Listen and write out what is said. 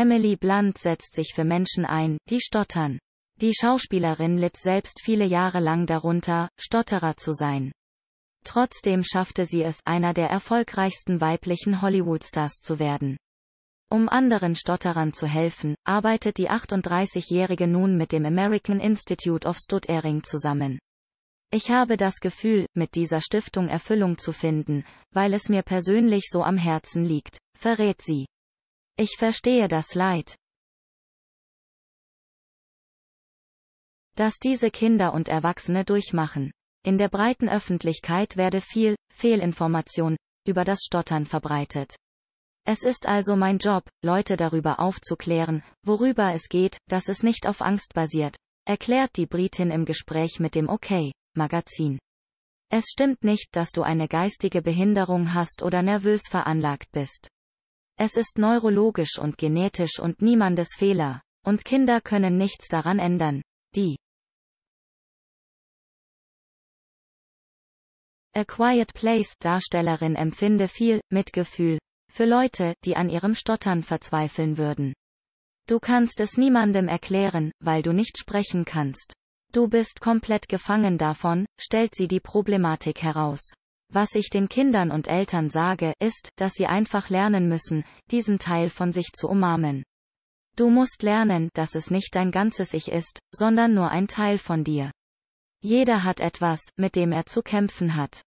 Emily Blunt setzt sich für Menschen ein, die stottern. Die Schauspielerin litt selbst viele Jahre lang darunter, Stotterer zu sein. Trotzdem schaffte sie es, einer der erfolgreichsten weiblichen Hollywood-Stars zu werden. Um anderen Stotterern zu helfen, arbeitet die 38-Jährige nun mit dem American Institute of Stuttering zusammen. Ich habe das Gefühl, mit dieser Stiftung Erfüllung zu finden, weil es mir persönlich so am Herzen liegt, verrät sie. Ich verstehe das Leid, das diese Kinder und Erwachsene durchmachen. In der breiten Öffentlichkeit werde viel Fehlinformation über das Stottern verbreitet. Es ist also mein Job, Leute darüber aufzuklären, worüber es geht, dass es nicht auf Angst basiert, erklärt die Britin im Gespräch mit dem OK-Magazin. es stimmt nicht, dass du eine geistige Behinderung hast oder nervös veranlagt bist. Es ist neurologisch und genetisch und niemandes Fehler, und Kinder können nichts daran ändern. Die A Quiet Place Darstellerin empfinde viel Mitgefühl für Leute, die an ihrem Stottern verzweifeln würden. Du kannst es niemandem erklären, weil du nicht sprechen kannst. Du bist komplett gefangen davon, stellt sie die Problematik heraus. Was ich den Kindern und Eltern sage, ist, dass sie einfach lernen müssen, diesen Teil von sich zu umarmen. Du musst lernen, dass es nicht dein ganzes Ich ist, sondern nur ein Teil von dir. Jeder hat etwas, mit dem er zu kämpfen hat.